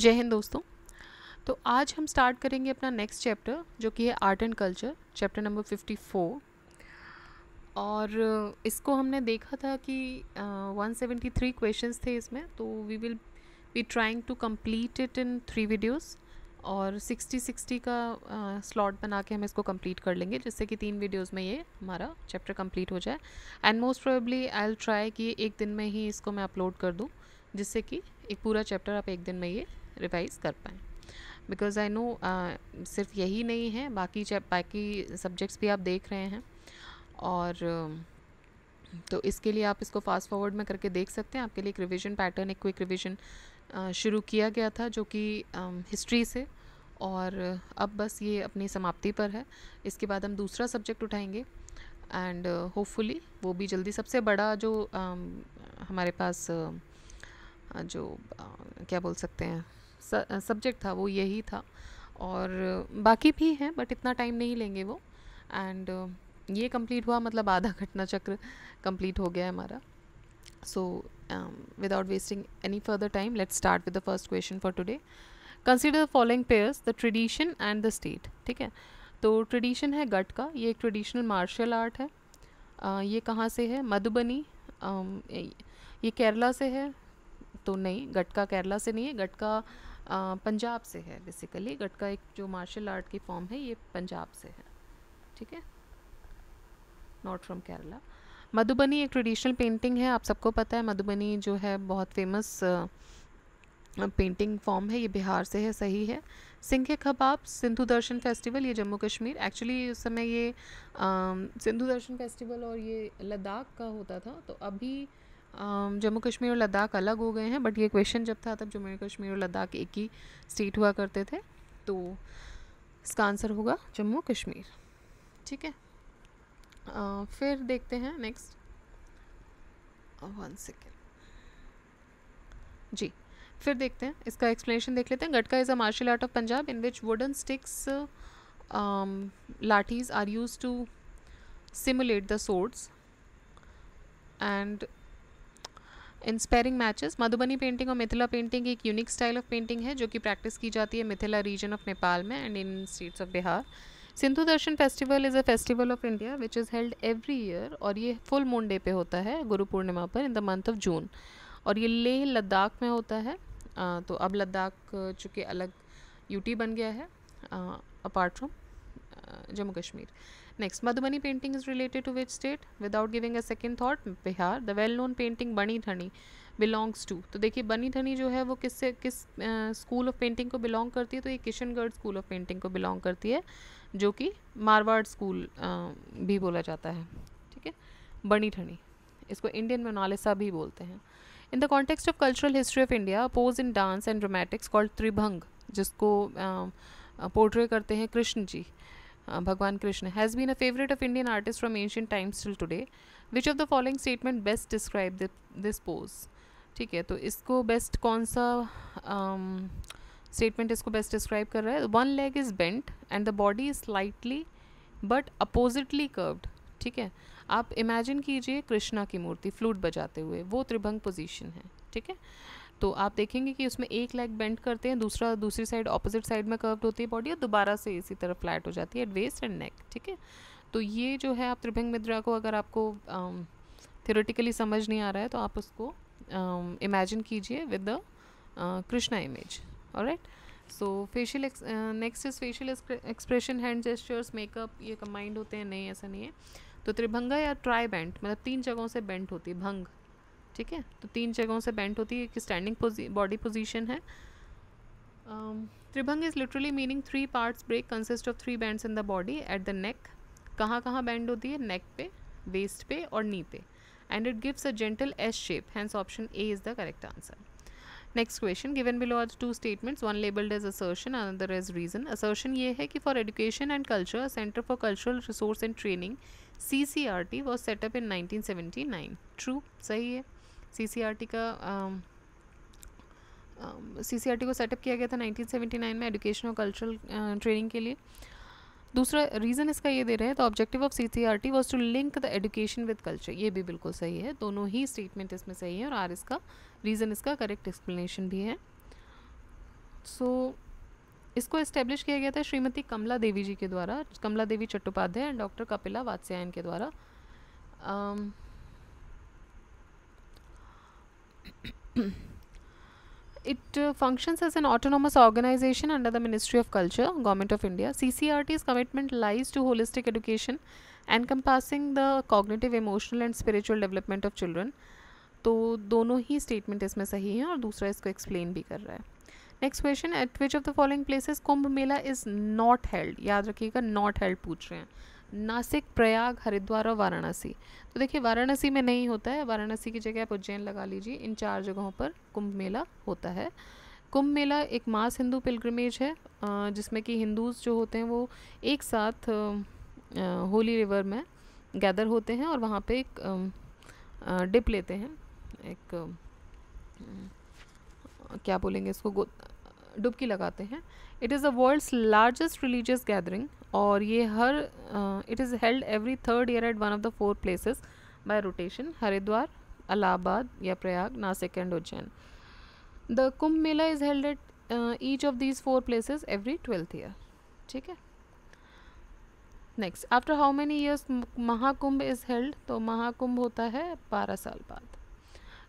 जय हिंद दोस्तों तो आज हम स्टार्ट करेंगे अपना नेक्स्ट चैप्टर जो कि है art and culture chapter number fifty four और uh, इसको हमने देखा था कि वन सेवेंटी थ्री क्वेश्चंस थे इसमें तो we will be trying to complete it in three videos और सिक्सटी सिक्सटी का स्लॉट uh, बना के हम इसको कंप्लीट कर लेंगे जिससे कि तीन वीडियोस में ये हमारा चैप्टर कंप्लीट हो जाए and most probably I will try कि एक दिन में ही इसको मैं अपलोड कर दूँ जिससे कि एक पूरा चैप्टर आप एक दिन में ये रिवाइज़ कर पाएँ बिकॉज़ आई नो सिर्फ यही नहीं है बाकी चैप बाकी सब्जेक्ट्स भी आप देख रहे हैं और तो इसके लिए आप इसको फास्ट फॉरवर्ड में करके देख सकते हैं आपके लिए एक रिविज़न पैटर्न एक क्विक रिविज़न शुरू किया गया था जो कि हिस्ट्री से और अब बस ये अपनी समाप्ति पर है इसके बाद हम दूसरा सब्जेक्ट उठाएंगे एंड होपफुली uh, वो भी जल्दी सबसे बड़ा जो uh, हमारे पास um, uh, जो uh, क्या बोल सकते हैं सब्जेक्ट था वो यही था और बाकी भी हैं बट इतना टाइम नहीं लेंगे वो एंड ये कंप्लीट हुआ मतलब आधा घटना चक्र कंप्लीट हो गया है हमारा so without wasting any further time let's start with the first question for today consider the following pairs the tradition and the state ठीक है तो ट्रेडिशन है गट का ये एक ट्रेडिशनल मार्शल आर्ट है ये कहाँ से है मधुबनी ये केरला से है तो नहीं गट का केरला से नहीं है गटका पंजाब से है बेसिकली गटका एक जो मार्शल आर्ट की फॉर्म है ये पंजाब से है ठीक है नॉट फ्रॉम केरला मधुबनी एक ट्रेडिशनल पेंटिंग है आप सबको पता है मधुबनी जो है बहुत फेमस पेंटिंग फॉर्म है ये बिहार से है सही है सिंखे खबाब सिंधु दर्शन फेस्टिवल ये जम्मू कश्मीर एक्चुअली उस समय ये सिंधु दर्शन फेस्टिवल और ये लद्दाख का होता था तो अभी जम्मू कश्मीर और लद्दाख अलग हो गए हैं बट ये क्वेश्चन जब था तब जम्मू कश्मीर और लद्दाख एक ही स्टेट हुआ करते थे तो इसका आंसर होगा जम्मू कश्मीर ठीक है फिर देखते हैं नेक्स्ट वन सेकेंड जी फिर देखते हैं इसका एक्सप्लेनेशन देख लेते हैं Gatka is a martial art of Punjab in which wooden sticks lathis are used to simulate the swords and inspiring matches Madhubani painting और मिथिला पेंटिंग एक यूनिक स्टाइल ऑफ पेंटिंग है जो कि प्रैक्टिस की जाती है मिथिला रीजन ऑफ नेपाल में and in states of Bihar Sindhu Darshan festival is a festival of India which is held every year और ये फुल मून डे पे होता है गुरु पूर्णिमा पर in the month of June और ये लेह लद्दाख में होता है आ, तो अब लद्दाख चूँकि अलग यूटी बन गया है apart from Jammu Kashmir next Madhubani painting is related to which state without giving a second thought Bihar the well known painting Bani Thani belongs to तो देखिए बनी धनी जो है वो किससे किस स्कूल ऑफ पेंटिंग को बिलोंग करती है तो ये किशनगढ़ स्कूल ऑफ पेंटिंग को बिलोंग करती है जो कि मारवाड़ स्कूल uh, भी बोला जाता है ठीक है बनी ठनी इसको इंडियन मोनालिसा भी बोलते हैं in the context of cultural history of India a pose in dance and dramatics called Tribhang जिसको पोर्ट्रे करते हैं कृष्ण जी भगवान Krishna has been a favourite of Indian artist from ancient times till today which of the following statement best describe this pose ठीक है तो इसको best कौन सा स्टेटमेंट um, इसको बेस्ट डिस्क्राइब कर रहा है one leg is bent and the body is slightly but oppositely curved ठीक है आप इमेजिन कीजिए कृष्णा की मूर्ति फ्लूट बजाते हुए वो त्रिभंग पोजीशन है ठीक है तो आप देखेंगे कि उसमें एक लेग बेंड करते हैं दूसरा दूसरी साइड ऑपोजिट साइड में कर्व्ड होती है बॉडी और दोबारा से इसी तरह फ्लैट हो जाती है एट वेस्ट एंड नेक ठीक है तो ये जो है आप त्रिभंग मुद्रा को अगर आपको थियोरेटिकली समझ नहीं आ रहा है तो आप उसको इमेजिन कीजिए विद द कृष्णा इमेज और so facial next is facial expression hand gestures makeup ये कंबाइंड होते हैं नहीं ऐसा नहीं है तो त्रिभंगा या ट्राई बैंड मतलब तीन जगहों से बेंट होती है भंग ठीक है तो तीन जगहों से बेंट होती है एक स्टैंडिंग बॉडी पोजीशन है um, Tribhang is literally meaning three parts break consist of three bends in the body at the neck कहाँ कहाँ बैंड होती है नेक पे वेस्ट पे और नी पे and it gives a gentle S shape hence option A is the correct answer next question given below are two statements one labelled as assertion another as reason assertion ये है कि for education and culture centre for cultural resource and training C C R T was set up in nineteen seventy nine true सही है CCRT का CCRT um, um, को set up किया गया था 1979 में एजुकेशन और कल्चरल ट्रेनिंग uh, के लिए दूसरा रीज़न इसका ये दे रहे हैं तो objective of C C R T was to link the education with culture ये भी बिल्कुल सही है दोनों ही स्टेटमेंट इसमें सही है और आर इसका रीज़न इसका करेक्ट एक्सप्लेनेशन भी है सो so, इसको इस्टेब्लिश किया गया था श्रीमती कमला देवी जी के द्वारा कमला देवी चट्टोपाध्याय एंड डॉक्टर कपिला वात्स्यायन के द्वारा um, it uh, functions as an autonomous organization under the Ministry of Culture, Government of India. CCRT's commitment lies to holistic education encompassing the cognitive, emotional and spiritual development of children. तो दोनों ही statement इसमें सही हैं और दूसरा इसको explain भी कर रहा है next question at which of the following places Kumbh Mela is not held याद रखिएगा नॉट हेल्ड पूछ रहे हैं नासिक प्रयाग हरिद्वार और वाराणसी तो देखिए वाराणसी में नहीं होता है वाराणसी की जगह आप उज्जैन लगा लीजिए इन चार जगहों पर कुंभ मेला होता है कुंभ मेला एक मास हिंदू पिलग्रमेज है जिसमें कि हिंदूज जो होते हैं वो एक साथ होली रिवर में गैदर होते हैं और वहाँ पे एक डिप लेते हैं एक क्या बोलेंगे इसको डुबकी लगाते हैं it is the world's largest religious gathering और ये हर it is held every third year at one of the four places by rotation Haridwar Allahabad या Prayag Nashik and Ujjain the Kumbh Mela is held at each of these four places every twelfth year ठीक है next after how many years Mahakumbh is held तो महाकुंभ होता है बारह साल बाद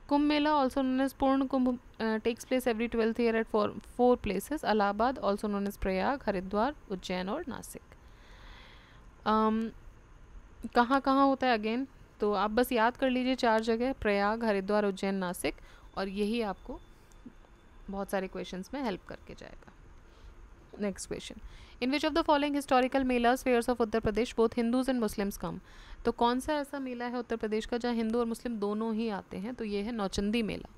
Kumbh Mela also known as Purna Kumbh takes place every twelfth year at four four places Allahabad also known as Prayag Haridwar Ujjain और Nashik Um, कहाँ कहाँ होता है अगेन तो आप बस याद कर लीजिए चार जगह प्रयाग हरिद्वार उज्जैन नासिक और यही आपको बहुत सारे क्वेश्चंस में हेल्प करके जाएगा next question in which of the following historical melas fairs of Uttar Pradesh both Hindus and Muslims come तो कौन सा ऐसा मेला है उत्तर प्रदेश का जहाँ हिंदू और मुस्लिम दोनों ही आते हैं तो ये है नौचंदी मेला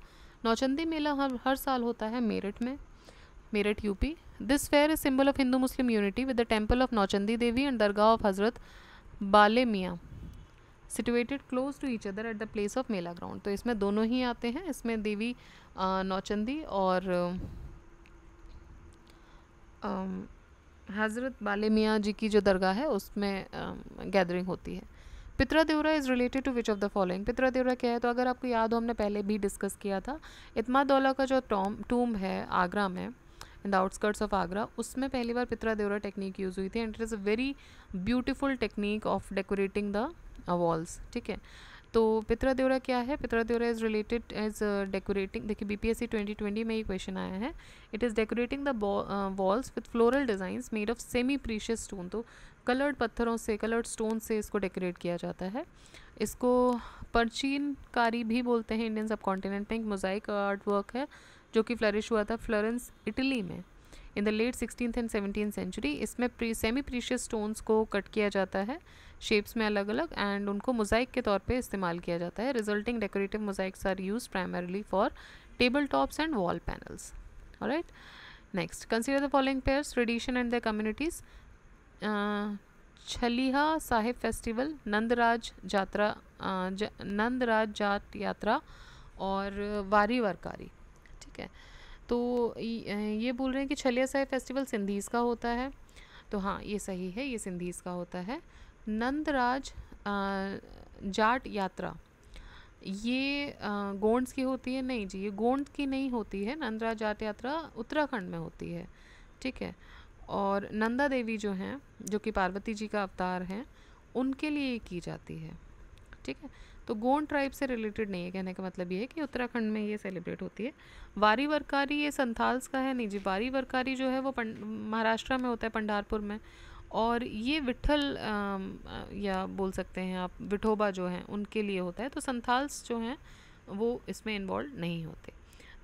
नौचंदी मेला हर हर साल होता है मेरठ में Meerut UP this fair is symbol of Hindu Muslim unity with the temple of Nauchandi Devi and dargah of Hazrat Bale Miyan situated close to each other at the place of mela ground तो इसमें दोनों ही आते हैं इसमें देवी नौचंदी और हज़रत बाले मियाँ जी की जो दरगाह है उसमें गैदरिंग होती है pietra dura is related to which of the following pietra dura क्या है तो अगर आपको याद हो हमने पहले भी डिस्कस किया था इतमाद दौला का जो टॉम टूम है आगरा में in the outskirts of Agra उसमें पहली बार पित्रा देवरा टेक्निक यूज़ हुई थी and it is a very beautiful technique of decorating the walls ठीक है तो पित्रा देवरा क्या है pietra dura is related as decorating देखिए B P S C twenty twenty में ये क्वेश्चन आया है it is decorating the walls with floral designs made of semi precious stone तो कलर्ड पत्थरों से कलर्ड स्टोन से इसको डेकोरेट किया जाता है इसको परचीनकारी भी बोलते हैं इंडियन सब कॉन्टिनेंट में एक मोजाइक आर्ट वर्क है जो कि फ्लरिश हुआ था फ्लोरेंस इटली में in the late sixteen and seventeen century इसमें प्री सेमी प्रीशियस स्टोन्स को कट किया जाता है शेप्स में अलग अलग एंड उनको मोजाइक के तौर पे इस्तेमाल किया जाता है resulting decorative mosaics are used primarily for table tops and wall panels right next consider the following pairs tradition and the communities Chaliha Sahib festival Nandraj Yatra Nandraj Jat यात्रा और वारी वारकारी ठीक है तो ये बोल रहे हैं कि छलिया साहेब फेस्टिवल सिंधीज का होता है तो हाँ ये सही है ये सिंधीज का होता है नंदराज जाट यात्रा ये गोंड्स की होती है नहीं जी ये गोंड की नहीं होती है नंदराज जाट यात्रा उत्तराखंड में होती है ठीक है और नंदा देवी जो हैं जो कि पार्वती जी का अवतार हैं उनके लिए की जाती है ठीक है तो गोंड ट्राइब से रिलेटेड नहीं है कहने का मतलब ये है कि उत्तराखंड में ये सेलिब्रेट होती है वारी वर्कारी ये संथाल्स का है नहीं जी वारी वर्कारी जो है वो महाराष्ट्र में होता है पंडारपुर में और ये विठल या बोल सकते हैं आप विठोबा जो हैं उनके लिए होता है तो संथाल्स जो हैं वो इसमें इन्वॉल्व नहीं होते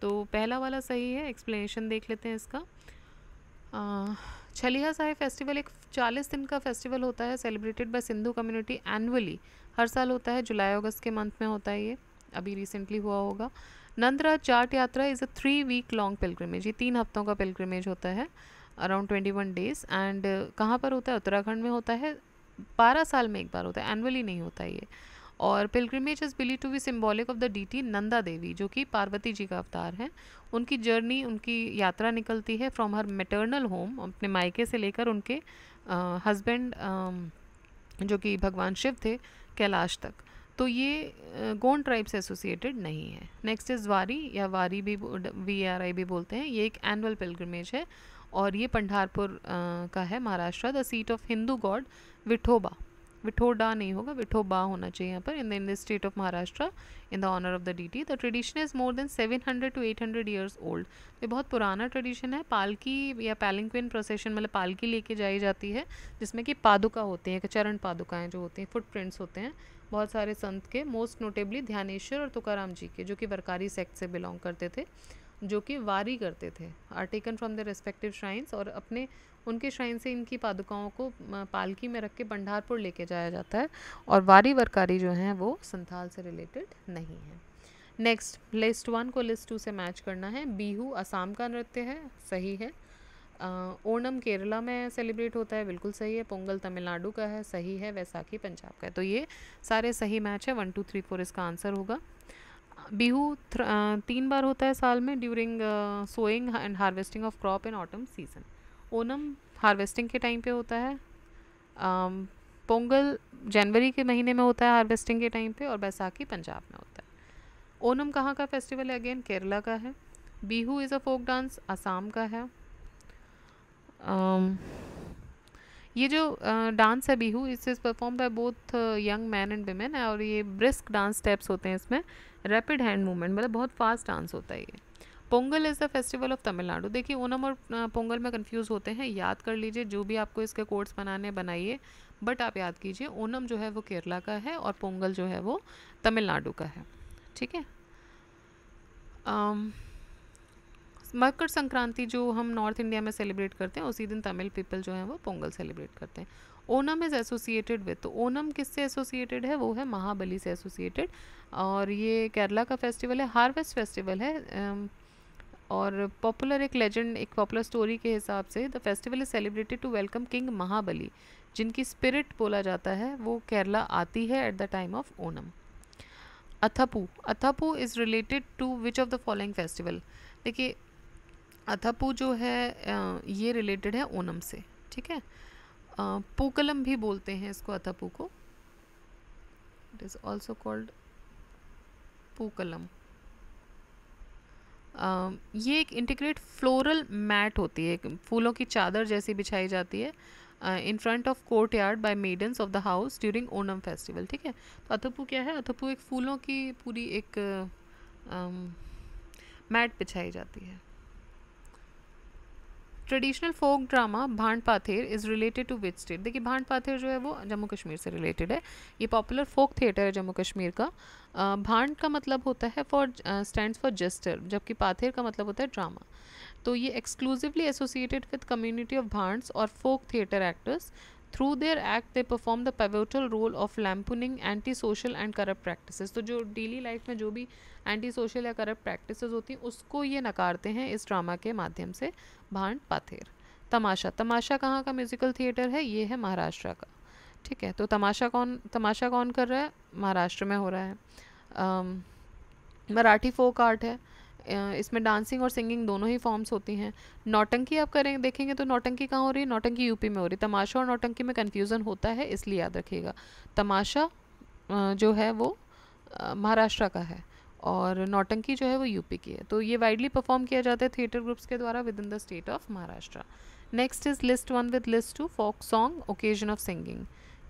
तो पहला वाला सही है एक्सप्लेनेशन देख लेते हैं इसका छलिहा साहिब फेस्टिवल एक 40 दिन का फेस्टिवल होता है celebrated by Sindhu community annually हर साल होता है जुलाई अगस्त के मंथ में होता है ये अभी रिसेंटली हुआ होगा Nandraj Jat Yatra is a three week long pilgrimage ये तीन हफ्तों का पिलग्रमेज होता है around twenty one days and कहाँ पर होता है उत्तराखंड में होता है बारह साल में एक बार होता है एनुअली नहीं होता ये और pilgrimage is believe to be symbolic of the deity Nanda Devi जो कि पार्वती जी का अवतार है उनकी जर्नी उनकी यात्रा निकलती है फ्रॉम हर मेटर्नल होम अपने मायके से लेकर उनके हस्बैंड जो कि भगवान शिव थे कैलाश तक तो ये गोंड ट्राइब से एसोसिएटेड नहीं है नेक्स्ट इज़ वारी या वारी भी वी आर आई भी बोलते हैं ये एक एनुअल पिलग्रमेज है और ये पंडारपुर का है Maharashtra the seat of Hindu god Vithoba Vithoda नहीं होगा विठोबा होना चाहिए यहाँ पर in in the state of Maharashtra in the honour of the deity the tradition is more than 700 to 800 years old ये बहुत पुराना ट्रेडिशन है पालकी या पैलिंक्विन प्रोसेशन मतलब पालकी लेके जाई जाती है जिसमें कि पादुका होती हैं चरण पादुकाएँ जो होती हैं फुटप्रिंट्स होते हैं बहुत सारे संत के मोस्ट नोटेबली ध्यानेश्वर और तुकाराम जी के जो कि वरकारी सेक्ट से बिलोंग करते थे जो कि वारी करते थे are taken from the respective shrines और अपने उनके श्राइन से इनकी पादुकाओं को पालकी में रख के पंडारपुर लेके जाया जाता है और वारी वरकारी जो हैं वो संथाल से रिलेटेड नहीं है नेक्स्ट लिस्ट वन को लिस्ट टू से मैच करना है बीहू असम का नृत्य है सही है ओणम केरला में सेलिब्रेट होता है बिल्कुल सही है पोंगल तमिलनाडु का है सही है वैसाखी पंजाब का है तो ये सारे सही मैच है वन टू थ्री फोर इसका आंसर होगा बीहू तीन बार होता है साल में during sowing and harvesting of crop in autumn season Onam harvesting के टाइम पे होता है आम, पोंगल जनवरी के महीने में होता है हार्वेस्टिंग के टाइम पे और बैसाखी पंजाब में होता है ओनम कहाँ का फेस्टिवल है अगेन केरला का है Bihu is a folk dance Assam का है आम, ये जो डांस है बीहू इस is perform by both young man and women और ये ब्रिस्क डांस स्टेप्स होते हैं इसमें रैपिड हैंड मूवमेंट मतलब बहुत फास्ट डांस होता है ये Pongal is the festival of Tamil Nadu देखिए ओनम और पोंगल में कंफ्यूज होते हैं याद कर लीजिए जो भी आपको इसके कोड्स बनाने बनाइए बट आप याद कीजिए ओनम जो है वो केरला का है और पोंगल जो है वो तमिलनाडु का है ठीक है मकर संक्रांति जो हम नॉर्थ इंडिया में सेलिब्रेट करते हैं उसी दिन तमिल पीपल जो है वो पोंगल सेलिब्रेट करते हैं ओनम इज़ एसोसिएटेड विथ तो ओनम किससे एसोसिएटेड है वो है महाबली से एसोसिएटेड और ये केरला का फेस्टिवल है हार्वेस्ट फेस्टिवल है और पॉपुलर एक लेजेंड एक पॉपुलर स्टोरी के हिसाब से the festival is celebrated to welcome king Mahabali जिनकी स्पिरिट बोला जाता है वो केरला आती है at the time of Onam Athapoo Athapoo is related to which of the following festival देखिए अथपू जो है ये रिलेटेड है ओनम से ठीक है पूकलम भी बोलते हैं इसको अथपू को it is also called Pookalam ये एक इंटीग्रेट फ्लोरल मैट होती है फूलों की चादर जैसी बिछाई जाती है in front of courtyard by maidens of the house during Onam festival ठीक है तो अथपू क्या है अथपू एक फूलों की पूरी एक मैट बिछाई जाती है traditional folk drama Bhand Pather is related to which state देखिए भांड पाथेर जो है वो जम्मू कश्मीर से रिलेटेड है ये पॉपुलर फोक थिएटर है जम्मू कश्मीर का भांड का मतलब होता है फॉर स्टैंड फॉर जस्टर जबकि पाथेर का मतलब होता है ड्रामा तो ये exclusively associated with community of Bhands और folk theatre actors through their act they perform the pivotal role of lampooning anti social and corrupt practice तो जो डेली लाइफ में जो भी एंटी सोशल या करप्ट प्रैक्टिस होती हैं उसको ये नकारते हैं इस ड्रामा के माध्यम से भांड पाथेर तमाशा तमाशा कहाँ का म्यूज़िकल थिएटर है ये है महाराष्ट्र का ठीक है तो तमाशा कौन तमाशा कौन कर रहा है महाराष्ट्र में हो रहा है मराठी फोक आर्ट है इसमें डांसिंग और सिंगिंग दोनों ही फॉर्म्स होती हैं नौटंकी आप करें देखेंगे तो नौटंकी कहाँ हो रही है नौटंकी यूपी में हो रही है तमाशा और नौटंकी में कन्फ्यूज़न होता है इसलिए याद रखिएगा तमाशा जो है वो महाराष्ट्र का है और नौटंकी जो है वो यूपी की है तो ये वाइडली परफॉर्म किया जाता है थिएटर ग्रुप्स के द्वारा within the state of Maharashtra next is list one with list two folk song occasion of singing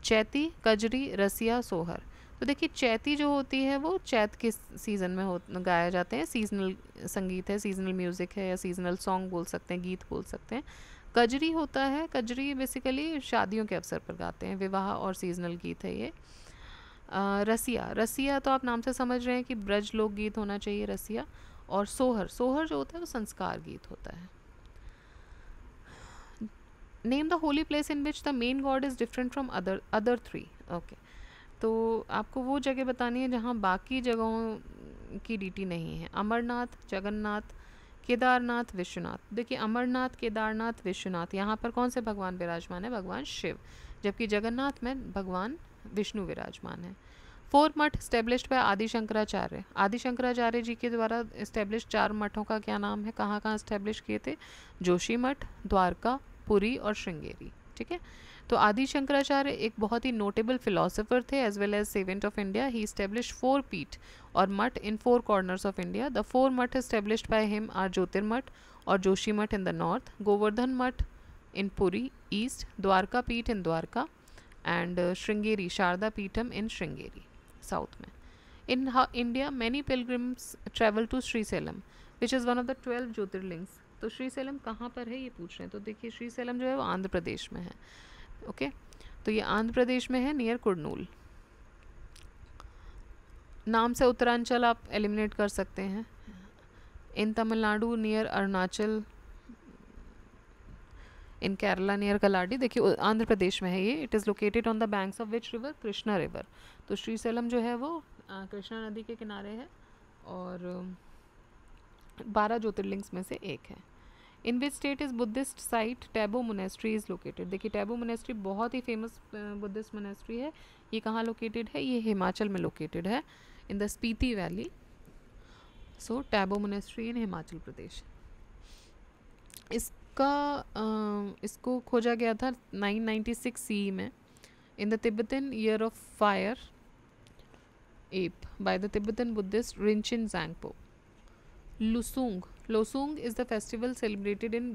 Chaiti Kajri Rasiya Sohar तो देखिए चैती जो होती है वो चैत के सीज़न में हो गाए जाते हैं सीजनल संगीत है सीजनल म्यूज़िक है या सीजनल सॉन्ग बोल सकते हैं गीत बोल सकते हैं कजरी होता है कजरी बेसिकली शादियों के अवसर पर गाते हैं विवाह और सीजनल गीत है ये आ, रसिया रसिया तो आप नाम से समझ रहे हैं कि ब्रज लोक गीत होना चाहिए रसिया और सोहर सोहर जो होता है वो संस्कार गीत होता है name the holy place in which the main god is different from other other three okay तो आपको वो जगह बतानी है जहाँ बाकी जगहों की डीटी नहीं है अमरनाथ जगन्नाथ केदारनाथ विश्वनाथ देखिए अमरनाथ केदारनाथ विश्वनाथ यहाँ पर कौन से भगवान विराजमान है भगवान शिव जबकि जगन्नाथ में भगवान विष्णु विराजमान है फोर मठ स्टेब्लिश बाय आदि शंकराचार्य आदि शंकराचार्य जी के द्वारा स्टेब्लिश चार मठों का क्या नाम है कहाँ कहाँ स्टेब्लिश किए थे जोशी मठ द्वारका पुरी और श्रृंगेरी ठीक है तो आदि शंकराचार्य एक बहुत ही नोटेबल फिलोसोफर थे as well as saint of India he establish four peeth और math in four corners of India the four math established by him are Jyotirmath और जोशी मठ इन द नॉर्थ गोवर्धन मठ इन Puri east Dwarka Peeth in Dwarka and Sringeri Sharada Peetham in Sringeri south में in India many pilgrims travel to Srisailam which is one of the twelve Jyotirlingas तो श्रीसेलम कहाँ पर है ये पूछ रहे हैं तो देखिए श्रीसेलम जो है वो आंध्र प्रदेश में है ओके तो ये आंध्र प्रदेश में है नियर कुरनूल नाम से उत्तरांचल आप एलिमिनेट कर सकते हैं in Tamil Nadu near Arunachal in Kerala near Kaladi देखिए आंध्र प्रदेश में है ये it is located on the banks of which river Krishna river तो श्रीसेलम जो है वो कृष्णा नदी के किनारे है और बारह ज्योतिर्लिंग्स में से एक है in which state is Buddhist site Tabo monastery is located देखिए टैबो मोनेस्ट्री बहुत ही फेमस बुद्धिस्ट मोनेस्ट्री है ये कहाँ लोकेटेड है ये हिमाचल में लोकेटेड है in the Spiti valley so Tabo monastery in Himachal Pradesh इसका uh, इसको खोजा गया था 996 सी में in the Tibetan year of fire ape by the Tibetan Buddhist Rinchen Zangpo Losoong Losoong is the festival celebrated in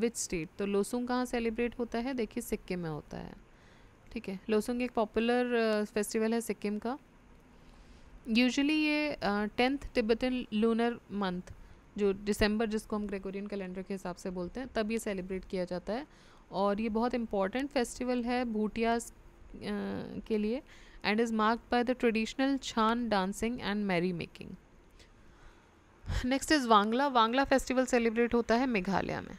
which state तो लोसुंग कहाँ सेलिब्रेट होता है देखिए सिक्किम में होता है ठीक है लोसुंग एक पॉपुलर फेस्टिवल है सिक्किम का यूजली ये टेंथ टिबेटन लूनर मंथ जो दिसंबर जिसको हम ग्रेगोरियन कैलेंडर के हिसाब से बोलते हैं तब ये सेलिब्रेट किया जाता है और ये बहुत इंपॉर्टेंट फेस्टिवल है भूटियाज के लिए and is marked by the traditional Chham dancing and merry making next is Wangala Wangala festival celebrate होता है मेघालय में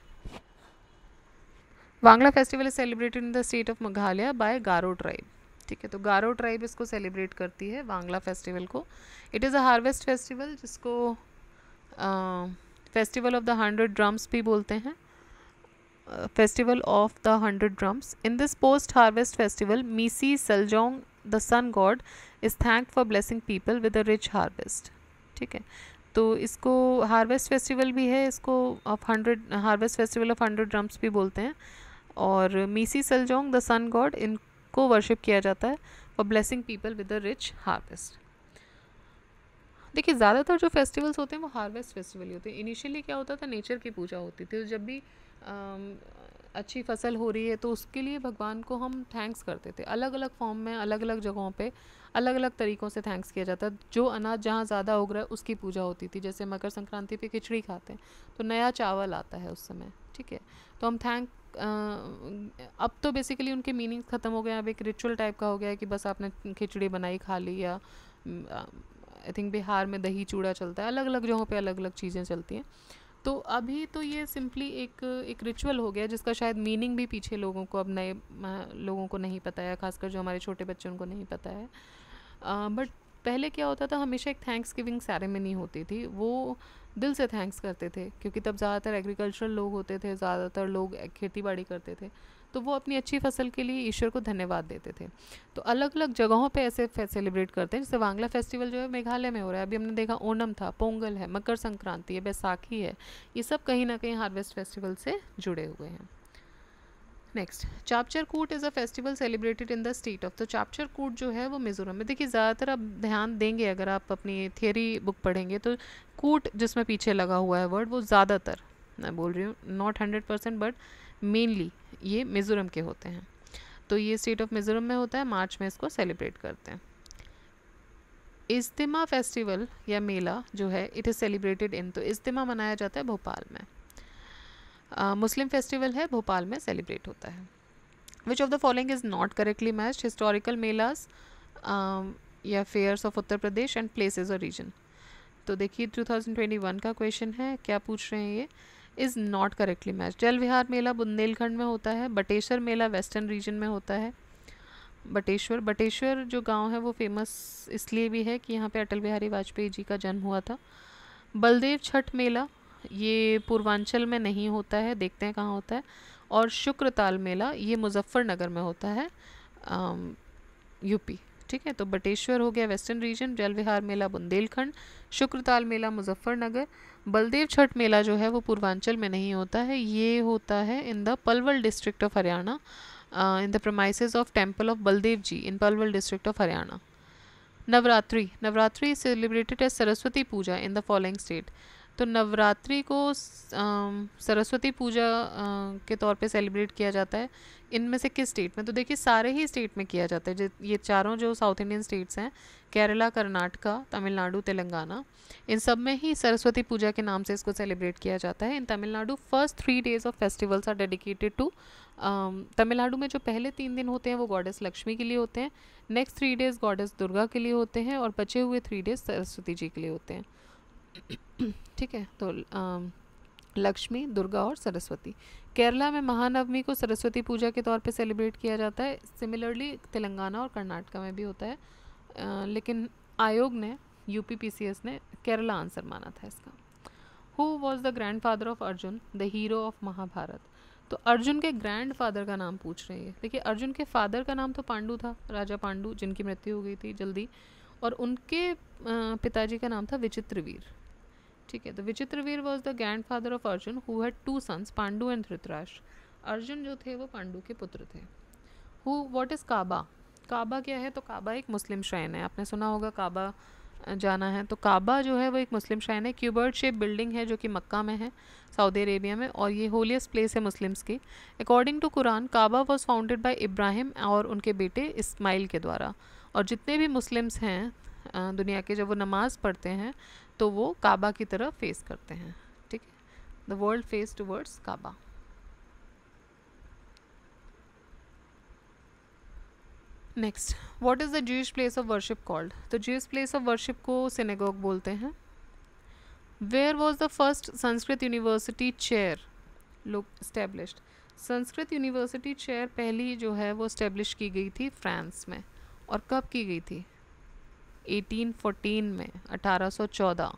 Wangala festival is celebrated in the state of Meghalaya by Garo tribe ठीक है तो गारो ट्राइब इसको सेलिब्रेट करती है वांगला फेस्टिवल को it is a harvest festival जिसको festival of the hundred drums भी बोलते हैं festival of the hundred drums in this post harvest festival Misi Saljong the sun god is thank for blessing people with a rich harvest ठीक है तो इसको harvest festival भी है इसको of hundred harvest festival of hundred drums भी बोलते हैं और Misi Saljong the sun god इनको वर्शिप किया जाता है for blessing people with the rich harvest देखिए ज़्यादातर जो फेस्टिवल्स होते हैं वो हार्वेस्ट फेस्टिवल ही होते हैं इनिशियली क्या होता था नेचर की पूजा होती थी जब भी अच्छी फसल हो रही है तो उसके लिए भगवान को हम थैंक्स करते थे अलग अलग फॉर्म में अलग अलग जगहों पे अलग अलग तरीक़ों से थैंक्स किया जाता जो अनाज जहाँ ज़्यादा उग रहा है उसकी पूजा होती थी जैसे मकर संक्रांति पे खिचड़ी खाते हैं तो नया चावल आता है उस समय ठीक है तो हम थैंक अब तो बेसिकली उनके मीनिंग ख़त्म हो गए अब एक रिचुअल टाइप का हो गया है कि बस आपने खिचड़ी बनाई खा ली या आई थिंक बिहार में दही चूड़ा चलता है अलग अलग जगहों पर अलग अलग चीज़ें चलती हैं तो अभी तो ये सिंपली एक एक रिचुअल हो गया जिसका शायद मीनिंग भी पीछे लोगों को अब नए लोगों को नहीं पता है खासकर जो हमारे छोटे बच्चे उनको नहीं पता है बट पहले क्या होता था हमेशा एक थैंक्स गिविंग सेरेमनी होती थी वो दिल से थैंक्स करते थे क्योंकि तब ज़्यादातर एग्रीकल्चरल लोग होते थे ज़्यादातर लोग खेती बाड़ी करते थे तो वो अपनी अच्छी फसल के लिए ईश्वर को धन्यवाद देते थे तो अलग अलग जगहों पे ऐसे सेलिब्रेट करते हैं जैसे वांगला फेस्टिवल जो है मेघालय में हो रहा है अभी हमने देखा ओणम था पोंगल है मकर संक्रांति है बैसाखी है ये सब कहीं ना कहीं हार्वेस्ट फेस्टिवल से जुड़े हुए हैं next Chapchar Kut is a festival celebrated in the state of तो चापचर कूट जो है वो मिजोरम में देखिए ज़्यादातर आप ध्यान देंगे अगर आप अपनी थियरी बुक पढ़ेंगे तो कूट जिसमें पीछे लगा हुआ है वर्ड वो ज़्यादातर मैं बोल रही हूँ not hundred percent but mainly ये मिज़ोरम के होते हैं तो ये स्टेट ऑफ मिज़ोरम में होता है मार्च में इसको सेलिब्रेट करते हैं इज्तिमा फेस्टिवल या मेला जो है इट इज़ सेलिब्रेटेड इन तो इज्तिमा मनाया जाता है भोपाल में मुस्लिम मुस्लिम फेस्टिवल है भोपाल में सेलिब्रेट होता है which of the following is not correctly matched historical melas या fairs of Uttar Pradesh and places और रीजन तो देखिए 2021 का क्वेश्चन है क्या पूछ रहे हैं ये इज़ नॉट करेक्टली मैच जल विहार मेला बुंदेलखंड में होता है बटेश्वर मेला वेस्टर्न रीजन में होता है बटेश्वर बटेश्वर जो गांव है वो फेमस इसलिए भी है कि यहाँ पे अटल बिहारी वाजपेयी जी का जन्म हुआ था बलदेव छठ मेला ये पूर्वांचल में नहीं होता है देखते हैं कहाँ होता है और शुक्र ताल मेला ये मुजफ्फरनगर में होता है यूपी ठीक है तो बटेश्वर हो गया वेस्टर्न रीजन जल विहार मेला बुंदेलखंड शुक्रताल मेला मुजफ्फरनगर बलदेव छठ मेला जो है वो पूर्वांचल में नहीं होता है ये होता है in the Palwal district of Haryana in the premises of temple of Baldev ji in Palwal district of Haryana Navratri Navratri is celebrated as Saraswati Puja in the following state तो नवरात्रि को सरस्वती पूजा के तौर पे सेलिब्रेट किया जाता है इनमें से किस स्टेट में तो देखिए सारे ही स्टेट में किया जाता है ये चारों जो साउथ इंडियन स्टेट्स हैं केरला कर्नाटका तमिलनाडु तेलंगाना इन सब में ही सरस्वती पूजा के नाम से इसको सेलिब्रेट किया जाता है in Tamil Nadu first three days of festivals are dedicated to Tamil Nadu में जो पहले तीन दिन होते हैं वो गॉडेस लक्ष्मी के लिए होते हैं next three days goddess Durga के लिए होते हैं और बचे हुए थ्री डेज सरस्वती जी के लिए होते हैं ठीक है तो लक्ष्मी दुर्गा और सरस्वती केरला में महानवमी को सरस्वती पूजा के तौर पे सेलिब्रेट किया जाता है सिमिलरली तेलंगाना और कर्नाटका में भी होता है आ, लेकिन आयोग ने यू ने केरला आंसर माना था इसका who was the grand father of Arjun the hero of Mahabharata तो अर्जुन के ग्रैंड फादर का नाम पूछ रही है देखिए अर्जुन के फादर का नाम तो पांडू था राजा पांडू जिनकी मृत्यु हो गई थी जल्दी और उनके पिताजी का नाम था विचित्रवीर ठीक है तो Vichitravir was the grand father of Arjun who had two sons Pandu and Dhritarashtra Arjun जो थे वो पांडू के पुत्र थे who what is Kaaba Kaaba क्या है तो काबा एक मुस्लिम श्राइन है आपने सुना होगा काबा जाना है तो काबा जो है वो एक मुस्लिम श्राइन है क्यूबर्ड शेप बिल्डिंग है जो कि मक्का में है सऊदी अरेबिया में और ये होलियस्ट प्लेस है मुस्लिम्स की according to Quran Kaaba was founded by Ibrahim और उनके बेटे इस्माइल के द्वारा और जितने भी मुस्लिम्स हैं दुनिया के जब वो नमाज़ पढ़ते हैं तो वो काबा की तरफ फेस करते हैं ठीक है the world face towards Kaaba next what is the Jewish place of worship called तो जूस प्लेस ऑफ वर्शिप को सिनेगोग बोलते हैं where was the first Sanskrit university chair look establish Sanskrit university chair पहली जो है वो स्टैब्लिश की गई थी फ्रांस में और कब की गई थी 1814 में 1814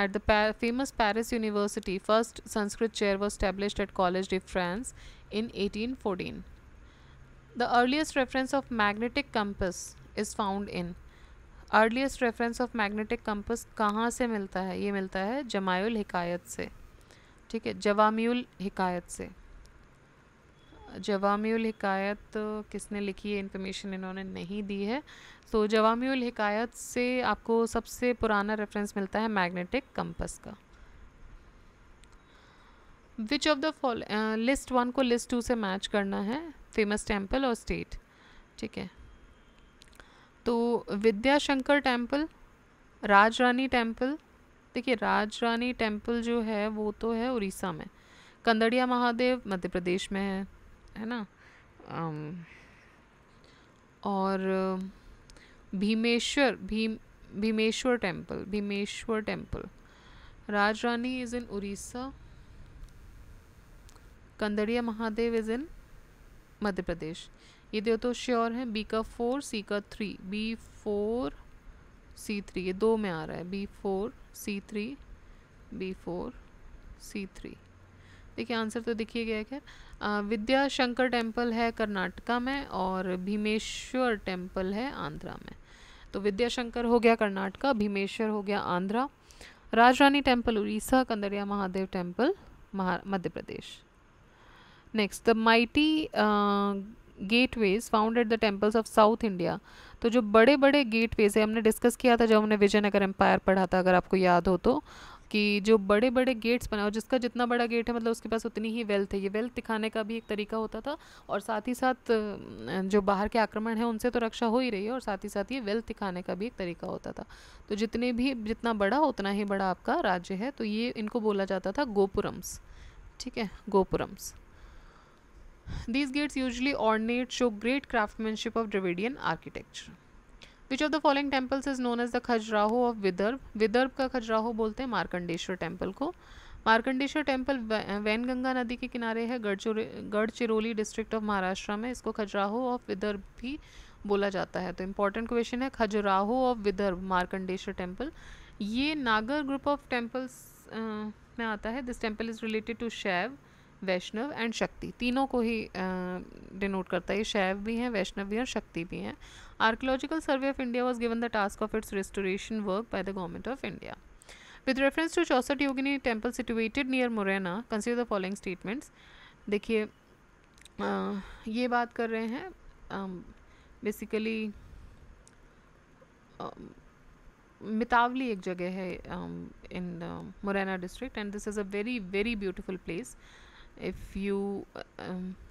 at the famous Paris university first Sanskrit chair was establish at college de France in 1814 the earliest reference of magnetic compass is found in earliest reference of magnetic compass कहाँ से मिलता है ये मिलता है जमायुल हिकायत से ठीक है जवामयुल हिकायत से जवामील हिकायत किसने लिखी है इन्फॉर्मेशन इन्होंने नहीं दी है तो so, जवामील हिकायत से आपको सबसे पुराना रेफरेंस मिलता है मैग्नेटिक कंपस का which of the fall list one को लिस्ट टू से मैच करना है फेमस टेम्पल और स्टेट ठीक है तो विद्याशंकर टेम्पल राज रानी टेम्पल देखिए राज रानी टेम्पल जो है वो तो है उड़ीसा में कंदड़िया महादेव मध्य प्रदेश में है है ना और Bhimeshwar Bhim Bhimeshwar temple Bhimeshwar temple Raj Rani is in Orissa Kandariya Mahadev is in Madhya Pradesh ये दो तो श्योर है बी का फोर सी का three B four C three ये दो में आ रहा है B four C three B four C three देखिए आंसर तो देखिए गया खैर विद्या शंकर टेम्पल है कर्नाटका में और भीमेश्वर टेम्पल है आंध्रा में तो विद्याशंकर हो गया कर्नाटका भीमेश्वर हो गया Andhra Rajrani temple Orissa Kandariya Mahadev temple Maha Madhya Pradesh next the mighty gateways found at the temples of south India तो जो बड़े बड़े गेटवेज है हमने डिस्कस किया था जब हमने विजयनगर एम्पायर पढ़ा था अगर आपको याद हो तो कि जो बड़े बड़े गेट्स बनाओ जिसका जितना बड़ा गेट है मतलब उसके पास उतनी ही वेल्थ है ये वेल्थ दिखाने का भी एक तरीका होता था और साथ ही साथ जो बाहर के आक्रमण है उनसे तो रक्षा हो ही रही है और साथ ही साथ ये वेल्थ दिखाने का भी एक तरीका होता था तो जितने भी जितना बड़ा उतना ही बड़ा आपका राज्य है तो ये इनको बोला जाता था गोपुरम्स ठीक है gopurams these gates usually ornate show great craftsmanship of dravidian architecture which of the following temples is known as the Khajuraho of Vidarbha Vidarbha का खजुराहो बोलते हैं मार्कंडेश्वर टेम्पल को मार्कंडेश्वर टेम्पल वैनगंगा नदी के किनारे है गढ़चिरौली डिस्ट्रिक्ट ऑफ महाराष्ट्र में इसको खजुराहो ऑफ विदर्भ भी बोला जाता है तो इम्पॉर्टेंट क्वेश्चन है खजुराहो ऑफ विदर्भ मार्कंडेश्वर टेम्पल ये नागर ग्रुप ऑफ टेम्पल्स में आता है this temple is related to Shaiva Vaishnava and शक्ति तीनों को ही डिनोट करता है ये शैव भी हैं वैष्णव भी हैं और शक्ति भी हैं Archaeological Survey of India was given the task of its restoration work by the Government of India. With reference to chaucer Yogini temple situated near Morena, consider the following statements. देखिए ये बात कर रहे हैं बेसिकली मितावली एक जगह है in Morena district and this is a very very beautiful place if you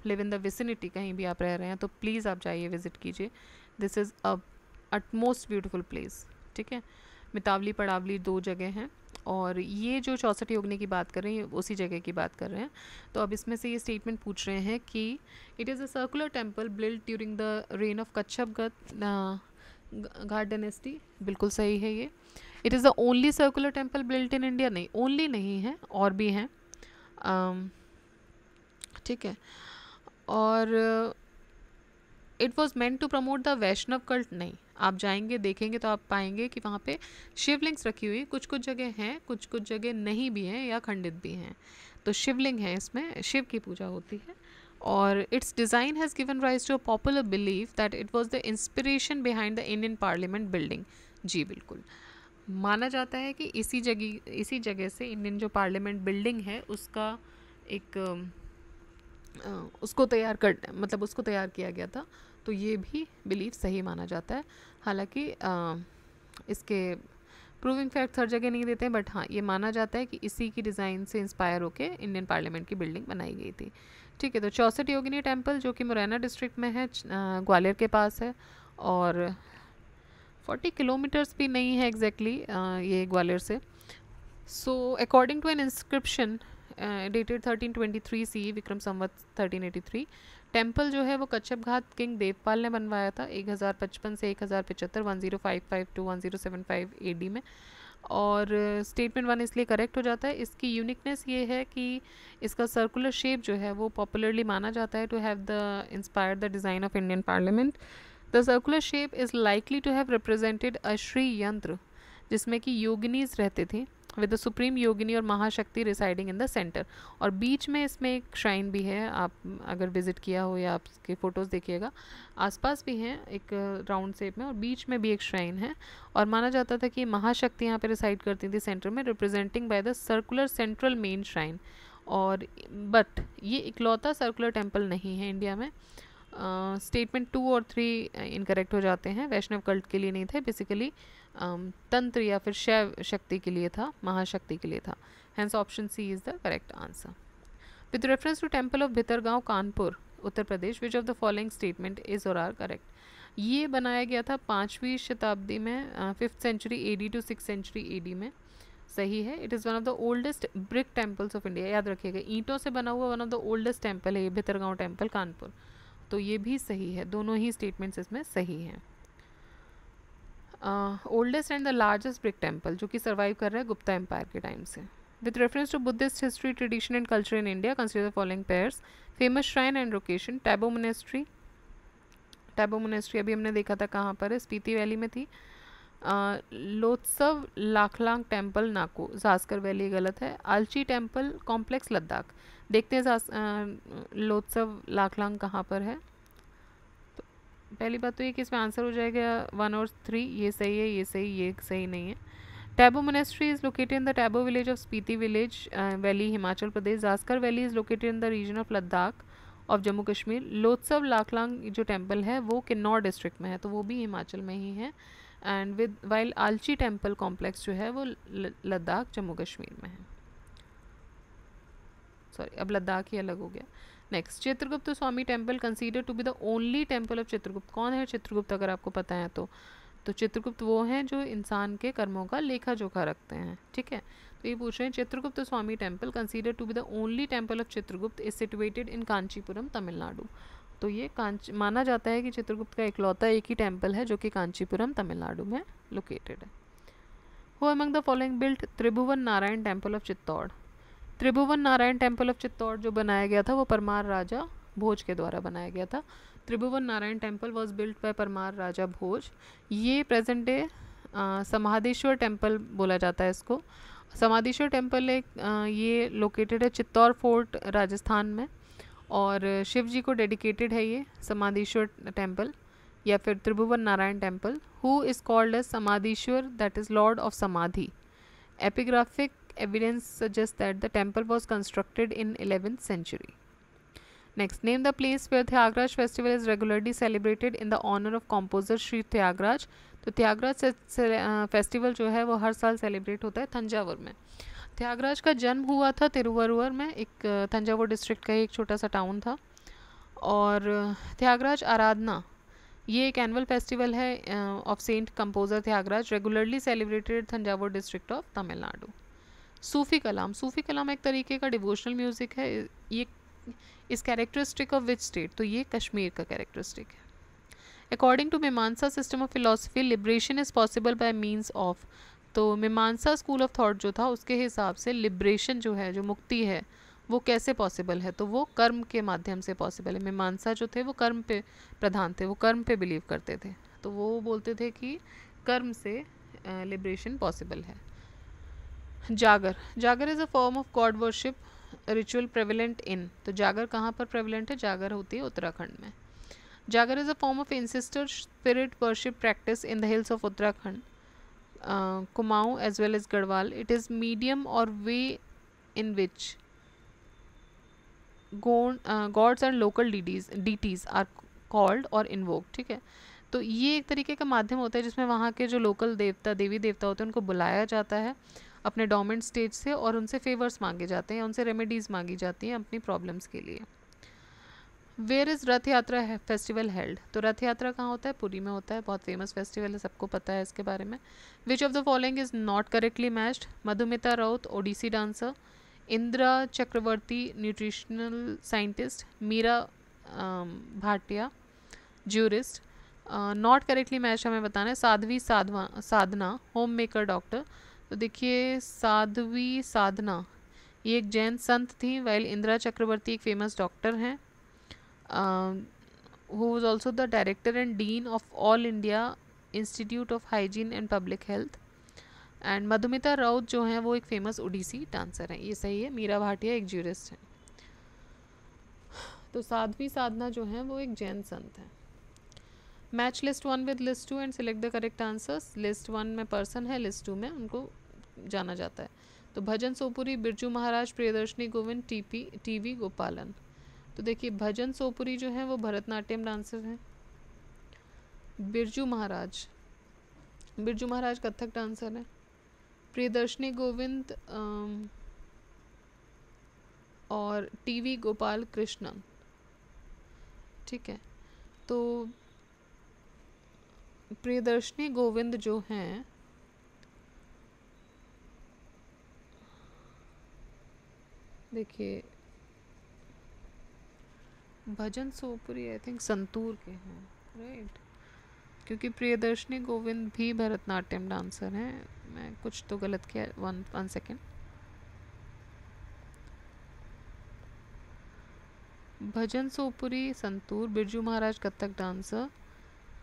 live in the vicinity कहीं भी आप रह रहे हैं तो प्लीज़ आप जाइए विज़िट कीजिए this is a utmost beautiful place ठीक है मितावली पड़ावली दो जगह हैं और ये जो चौसठ योगनी की बात कर रहे हैं उसी जगह की बात कर रहे हैं तो अब इसमें से ये स्टेटमेंट पूछ रहे हैं कि it is a circular temple build during the reign of Kachchhap Ghat dynasty बिल्कुल सही है ये it is the only circular temple built in India नहीं ओनली नहीं है और भी हैं um, ठीक है और it was meant to promote the Vaishnav cult नहीं आप जाएंगे देखेंगे तो आप पाएंगे कि वहाँ पे शिवलिंग्स रखी हुई कुछ कुछ जगह हैं कुछ कुछ जगह नहीं भी हैं या खंडित भी हैं तो शिवलिंग है इसमें शिव की पूजा होती है और its design has given rise to a popular believe that it was the inspiration behind the Indian parliament building जी बिल्कुल माना जाता है कि इसी जगह इसी जगह से इंडियन जो पार्लियामेंट बिल्डिंग है उसका एक उसको तैयार कर मतलब उसको तैयार किया गया था तो ये भी बिलीफ सही माना जाता है हालांकि इसके प्रूविंग फैक्ट्स हर जगह नहीं देते हैं बट हाँ ये माना जाता है कि इसी की डिज़ाइन से इंस्पायर होकर इंडियन पार्लियामेंट की बिल्डिंग बनाई गई थी ठीक है तो चौसठ योगिनी टेम्पल जो कि मुरैना डिस्ट्रिक्ट में है ग्वालियर के पास है और फोर्टी किलोमीटर्स भी नहीं है एग्जैक्टली exactly, ये ग्वालियर से so according to an inscription dated thirteen twenty three C Vikram Samvat thirteen eighty three temple जो है वो कच्छप घात किंग देवपाल ने बनवाया था एक हज़ार पचपन से एक हज़ार पचहत्तर one zero five five to one zero seven five A D में और स्टेटमेंट वन इसलिए करेक्ट हो जाता है इसकी यूनिकनेस ये है कि इसका सर्कुलर शेप जो है वो पॉपुलरली माना जाता है to have the inspire the design of Indian parliament the circular shape is likely to have represented अश्री यंत्र जिसमें कि योगिनीज रहते थे विद द सुप्रीम योगिनी और महाशक्ति रिसाइडिंग इन द सेंटर और बीच में इसमें एक श्राइन भी है आप अगर विज़िट किया हो या आपके फ़ोटोज़ देखिएगा आसपास भी हैं एक राउंड शेप में और बीच में भी एक श्राइन है और माना जाता था कि महाशक्ति यहाँ पर रिसाइड करती थी सेंटर में representing by the circular central main shrine और बट ये इकलौता सर्कुलर टेम्पल नहीं है इंडिया में स्टेटमेंट टू और थ्री इनकरेक्ट हो जाते हैं वैष्णव कल्ट के लिए नहीं थे बेसिकली तंत्र या फिर शैव शक्ति के लिए था महाशक्ति के लिए था hence option C is the correct answer with reference to temple of Bhitargaon Kanpur Uttar Pradesh which of the following statement is और आर करेक्ट ये बनाया गया था पाँचवीं शताब्दी में fifth century A D to six century A D में सही है it is one of the oldest brick temples of India याद रखिएगा ईंटों से बना हुआ one of the oldest temple है ये भितरगांव टेम्पल कानपुर तो ये भी सही है दोनों ही स्टेटमेंट्स इसमें सही हैं oldest and the largest brick temple जो कि सर्वाइव कर रहा है गुप्ता एम्पायर के टाइम से with reference to Buddhist history tradition and culture in India consider following pairs famous shrine and location Tabo monastery Tabo monastery अभी हमने देखा था कहाँ पर है स्पीति वैली में थी लोत्सव लाखलांग टेम्पल नाको जास्कर वैली गलत है आलची टेम्पल कॉम्प्लेक्स लद्दाख देखते हैं लोत्सव लाखलांग कहाँ पर है पहली बात तो ये कि इसमें आंसर हो जाएगा वन और थ्री ये सही है ये सही ये सही नहीं है Tabo monastery is located in the Tabo village of Spiti village valley Himachal Pradesh Zanskar valley is located in the region of Ladakh of Jammu Kashmir Lhotsava Lhakhang जो टेम्पल है वो किन्नौर डिस्ट्रिक्ट में है तो वो भी हिमाचल में ही है and with while Alchi temple complex जो है वो लद्दाख जम्मू कश्मीर में है सॉरी अब लद्दाख ही अलग हो गया next Chitragupta Swami temple consider to be the only temple of Chitragupta कौन है चित्रगुप्त अगर आपको पता है तो तो चित्रगुप्त वो हैं जो इंसान के कर्मों का लेखा जोखा रखते हैं ठीक है तो ये पूछ रहे हैं Chitragupta Swami temple consider to be the only temple of Chitragupta is situated in Kanchipuram Tamil Nadu तो ये कांच माना जाता है कि चित्रगुप्त का इकलौता एक ही टेम्पल है जो कि कांचीपुरम तमिलनाडु में लोकेटेड है who among the following built Tribhuvan Narayan temple of Chittor Tribhuvan Narayan temple of Chittor जो बनाया गया था वो परमार राजा भोज के द्वारा बनाया गया था Tribhuvan Narayan temple was built by Parmar Raja Bhoj ये प्रेजेंट डे समाधेश्वर टेम्पल बोला जाता है इसको समाधेश्वर टेम्पल एक आ, ये लोकेटेड है चित्तौड़ फोर्ट राजस्थान में और शिव जी को डेडिकेटेड है ये समाधीश्वर टेम्पल या फिर Tribhuvan Narayan temple who is called as Samadhishwar that is lord of samadhi epigraphic evidence suggests that the temple was constructed in 11th century. Next, name the place where Thyagraj festival is regularly celebrated in the honor of composer Sri Thyagraj. तो Tyagaraja festival जो है वो हर साल celebrate होता है थंजावर में त्यागराज का जन्म हुआ था तिरुवरुवर में एक थंजावुर डिस्ट्रिक्ट का ही एक छोटा सा टाउन था और त्यागराज आराधना ये एक एनुअल फेस्टिवल है of saint composer Tyagaraja regularly celebrated Thanjavur district of Tamil Nadu Sufi Kalam Sufi Kalam एक तरीके का डिवोशनल म्यूज़िक है ये इस कैरेक्टरिस्टिक ऑफ विच स्टेट तो ये कश्मीर का कैरेक्टरिस्टिक है according to Mimamsa system of philosophy liberation is possible by means of तो मीमांसा स्कूल ऑफ थाट जो था उसके हिसाब से लिब्रेशन जो है जो मुक्ति है वो कैसे पॉसिबल है तो वो कर्म के माध्यम से पॉसिबल है मीमांसा जो थे वो कर्म पे प्रधान थे वो कर्म पे बिलीव करते थे तो वो बोलते थे कि कर्म से लिब्रेशन पॉसिबल है Jagar Jagar is a form of god worship ritual prevalent in तो जागर कहाँ पर प्रेविलेंट है जागर होती है उत्तराखंड में Jagar is a form of ancestor spirit worship practice in the hills of Uttarakhand Kumaon as well as Garhwal it is medium और way in which gods and local deities deities are called और इन्वोक ठीक है तो ये एक तरीके का माध्यम होता है जिसमें वहाँ के जो लोकल देवता देवी देवता होते हैं उनको बुलाया जाता है अपने डोमेंट स्टेज से और उनसे फेवर्स मांगे जाते हैं उनसे रेमेडीज़ मांगी जाती हैं अपनी प्रॉब्लम्स के लिए वेयर इज़ रथ यात्रा है फेस्टिवल हेल्ड तो रथ यात्रा कहाँ होता है पुरी में होता है बहुत फेमस फेस्टिवल है सबको पता है इसके बारे में which of the following is not correctly matched Madhumita Raut Odissi dancer Indira Chakravarti nutritional scientist Meera Bhatia jurist not correctly match हमें बताना है Sadhvi Sadhva Sadhana home maker doctor तो देखिए साध्वी साधना ये एक जैन संत थी वेल इंदिरा चक्रवर्ती एक फेमस डॉक्टर हैं who was also the director and dean of all India institute of hygiene and public health and Madhumita Raut जो हैं वो एक फेमस ओडिसी डांसर हैं ये सही है मीरा भाटिया एक ज्यूरिस्ट हैं तो साध्वी साधना जो हैं वो एक जैन संत हैं match list one with list two and select the correct answers list one में पर्सन है लिस्ट टू में उनको जाना जाता है तो भजन सोपुरी बिरजू महाराज प्रियदर्शनी गोविंद टीपी टीवी गोपालन तो देखिए भजन सोपुरी जो है वो भरतनाट्यम डांसर हैं बिरजू महाराज बिरजू महाराज कथक डांसर हैं प्रियदर्शनी गोविंद और टीवी गोपाल कृष्णन ठीक है तो प्रियदर्शनी गोविंद जो हैं देखिए भजन सोपुरी आई थिंक संतूर के हैं राइट क्योंकि प्रियदर्शनी गोविंद भी भरतनाट्यम डांसर हैं मैं कुछ तो गलत किया one one second Bhajan Sopori santoor Birju Maharaj Kathak dancer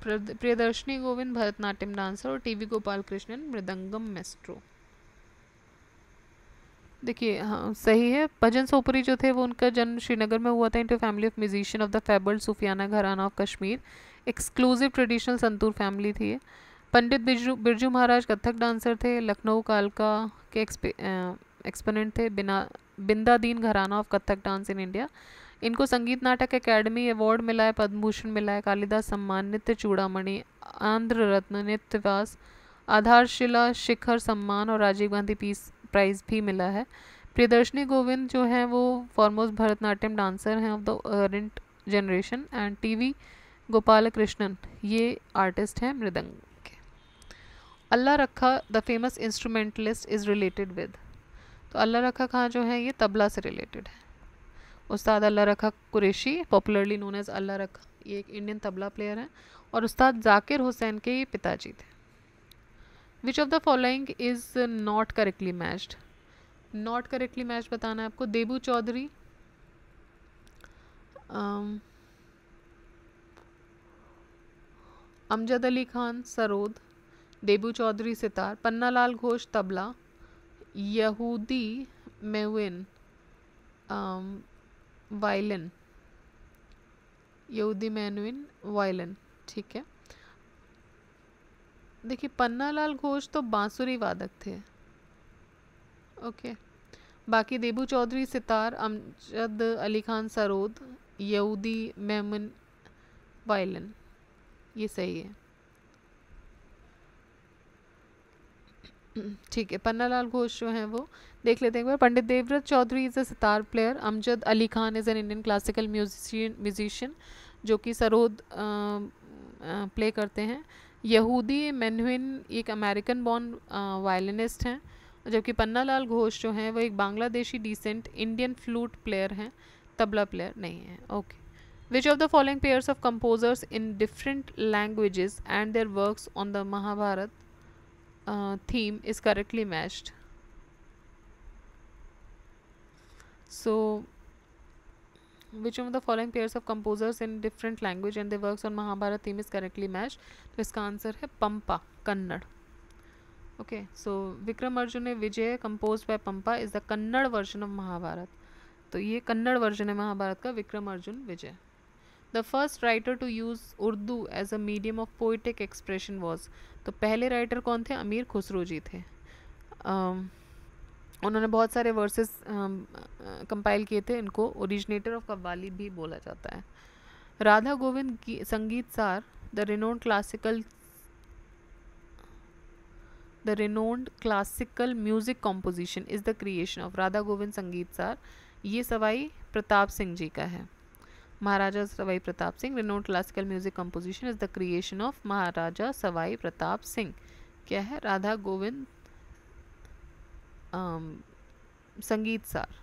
Priyadarshini Govind Bharatanatyam dancer और टीवी गोपाल कृष्णन मृदंगम मेस्ट्रो देखिए हाँ सही है भजन सोपुरी जो थे वो उनका जन्म श्रीनगर में हुआ था into family of musician of the fable Sufiana gharana of Kashmir exclusive traditional santoor family थी पंडित बिरजू बिरजू महाराज कथक डांसर थे लखनऊ कालका के एक्सपे एक्सपोनेंट थे बिना Bindadin gharana of Kathak dance in India इनको संगीत नाटक एकेडमी अवार्ड मिला है पद्म भूषण मिला है कालिदास सम्मान नित्य चूड़ामणि आंध्र रत्न व्यास आधारशिला शिखर सम्मान और राजीव गांधी पीस प्राइज़ भी मिला है प्रियदर्शनी गोविंद जो हैं वो फॉरमोस्ट भरतनाट्यम डांसर हैं of the current generation and TV Gopal Krishnan ये आर्टिस्ट हैं मृदंग के Allah Rakha the famous instrumentalist is related with तो अल्लाह रखा खां जो है ये तबला से रिलेटेड है Ustad Allah Rakha Qureshi popularly known as Allah Rakha ये एक इंडियन तबला प्लेयर हैं और उस्ताद जाकिर हुसैन के ही पिताजी थे which of the following is not correctly matched not correctly match बताना है आपको देबू चौधरी अमजद अली खान सरोद देबू चौधरी सितार पन्ना लाल घोष तबला यहूदी मेविन वायलिन यहूदी मैनुइन वायलिन ठीक है देखिए पन्नालाल घोष तो बांसुरी वादक थे ओके बाकी देबू चौधरी सितार अमजद अली खान सरोद यहूदी मेमन वायलिन ये सही है ठीक है पन्नालाल घोष जो हैं वो देख लेते हैं एक बार Pandit Debabrata Chaudhuri is a sitar player Amjad Ali Khan is an Indian classical musician musician जो कि सरोद प्ले करते हैं यहूदी मेनविन एक अमेरिकन बॉर्न वायलिनिस्ट हैं जबकि पन्नालाल घोष जो हैं वो एक Bangladeshi descent Indian flute player हैं तबला प्लेयर नहीं है okay which of the following pairs of composers in different languages and their works on the Mahabharata uh, theme is correctly matched so which of the following pairs of composers in different language and their works on mahabharat theme is correctly matched so, इसका answer है pampa Kannada okay so vikram arjun ne vijay composed by pampa is the kannad version of mahabharat तो ये Kannada version है महाभारत का Vikram Arjun Vijay the first writer to use Urdu as a medium of poetic expression was तो पहले writer कौन थे अमीर खुसरो जी थे um, उन्होंने बहुत सारे वर्सेस कंपाइल किए थे इनको ओरिजिनेटर ऑफ कव्वाली भी बोला जाता है Radha Govind Sangeet Sar the renowned classical the renowned classical music composition is the creation of Radha Govind Sangeet Sar ये सवाई प्रताप सिंह जी का है Maharaja Sawai Pratap Singh renowned classical music composition is the creation of Maharaja Sawai Pratap Singh क्या है राधा गोविंद संगीत सार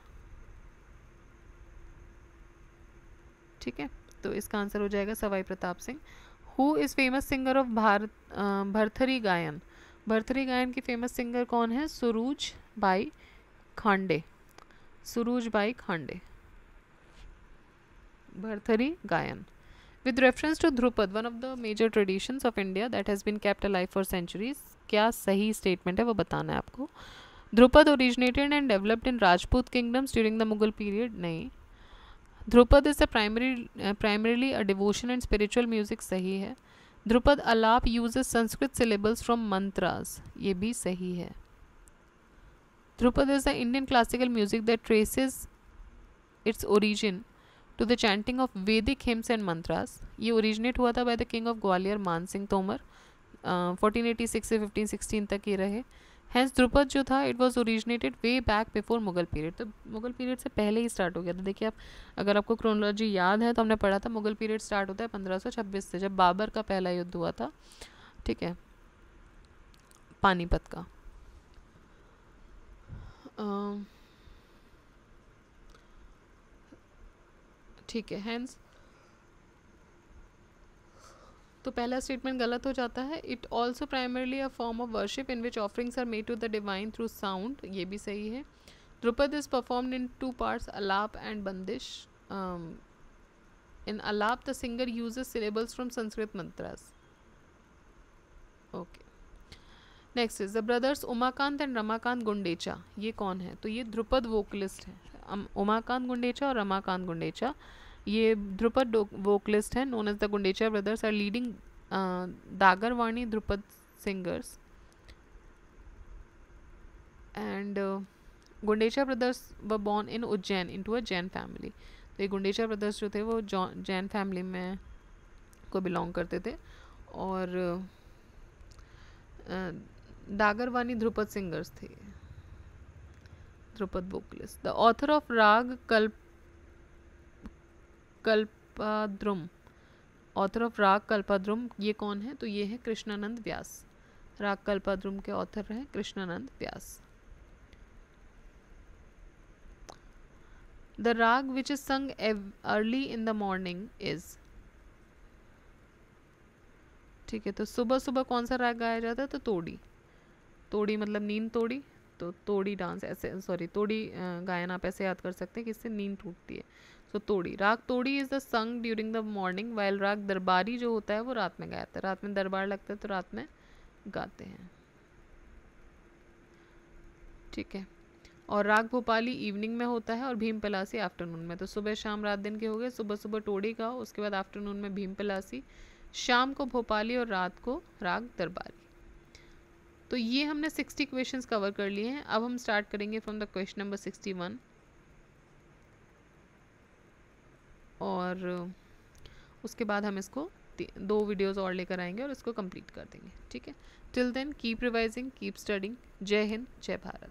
ठीक है तो इसका आंसर हो जाएगा Sawai Pratap Singh who is famous singer of Bharat Bharthari गायन भरथरी गायन की फेमस सिंगर कौन है सुरूज बाई खांडे सुरूज बाई खांडे भरथरी गायन with reference to Dhrupad one of the major traditions of India that has been kept life for centuries क्या सही स्टेटमेंट है वो बताना है आपको Dhrupad originated and developed in Rajput kingdoms during the Mughal period नहीं Dhrupad is a primary primarily a devotion and spiritual music सही है Dhrupad alap use Sanskrit syllables from mantras ये भी सही है Dhrupad is the Indian classical music that traces its origin to the chanting of Vedic hymns and mantras ये originate हुआ था by the king of Gwalior Man Singh Tomar fourteen eighty six से फिफ्टीन सिक्सटीन तक ये रहे हैंस ध्रुपद जो था it was originated way back before Mughal period तो मुगल पीरियड से पहले ही स्टार्ट हो गया था देखिए आप अगर आपको क्रोनोलॉजी याद है तो हमने पढ़ा था मुगल पीरियड स्टार्ट होता है पंद्रह सौ छब्बीस से जब बाबर का पहला युद्ध हुआ था ठीक है पानीपत का uh, ठीक है हैंस तो पहला स्टेटमेंट गलत हो जाता है it also primarily a form of worship in which offerings are made to the divine through sound ये भी सही है Dhrupad is perform in two parts alap and bandish in alap the singer use syllables from Sanskrit mantras okay next is the brothers Umakant and Ramakant Gundecha ये कौन है तो ये Dhrupad vocalist है उमाकांत um, गुंडेचा और रमाकांत गुंडेचा ये ध्रुपद वोकलिस्ट हैं known as the Gundecha brothers are leading Dagarvani Dhrupad singers and Gundecha brothers were born in Ujjain into a Jain family तो ये गुंडेचा ब्रदर्स जो थे वो जैन फैमिली में को बिलोंग करते थे और uh, दागरवानी ध्रुपद सिंगर्स थे Dhrupad vocalist the author of Raga Kalpa कल्पाद्रुम author of राग कल्पाद्रुम ये कौन है तो ये है कृष्णानंद व्यास राग कल्पाद्रुम के ऑथर हैं Krishnanand Vyas the raga which is sung early in the morning is ठीक है तो सुबह सुबह कौन सा राग गाया जाता है तो तोड़ी तोड़ी मतलब नींद तोड़ी तो तोड़ी डांस ऐसे सॉरी तोड़ी गायन आप ऐसे याद कर सकते हैं कि इससे नींद टूटती है सो Todi raga Todi is the sung during the morning while raga Darbari जो होता है वो रात में गाया जाता है रात में दरबार लगता है तो रात में गाते हैं ठीक है और राग भोपाली इवनिंग में होता है और भीम पलासी आफ्टरनून में तो सुबह शाम रात दिन के हो गए सुबह सुबह टोड़ी गाओ उसके बाद आफ्टरनून में भीम पलासी शाम को भोपाली और रात को राग दरबारी तो ये हमने सिक्सटी क्वेश्चंस कवर कर लिए हैं अब हम स्टार्ट करेंगे from the question number one और उसके बाद हम इसको दो वीडियोस और लेकर आएंगे और इसको कंप्लीट कर देंगे ठीक है till then keep revising keep studying Jai Hind जय भारत